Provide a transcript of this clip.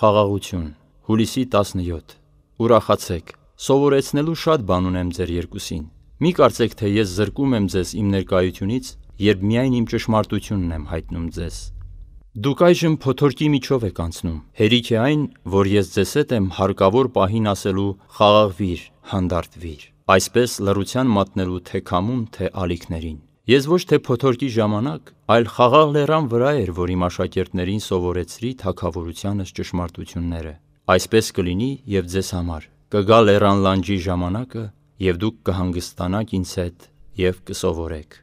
Խաղաղություն հուլիսի 17 Ուրախացեք սովորեցնելու շատ բան ունեմ ձեր երկուսին մի կարծեք թե ես զրկում եմ ձեզ իմ ներկայությունից երբ միայն իմ ճշմարտությունն եմ հայտնում ձեզ դուք այժմ փոթորկի միջով եք անցնում հերիք է այն որ ես ձեզ հետ եմ հարկավոր պահին ասելու խաղաղվիր հանդարտվիր այսպես լրության մատնելու թե քամուն թե ալիքներին Ես ոչ թե փոթորկի ժամանակ, այլ խաղաղ լեռան վրա էր, որ իմ աշակերտներին սովորեցրի թակավորությանս ճշմարտությունները։ Այսպես կլինի եւ ձեզ համար։ Կգա լեռան լանջի ժամանակը, եւ դուք կհանգստանաք ինձ հետ եւ կսովորեք։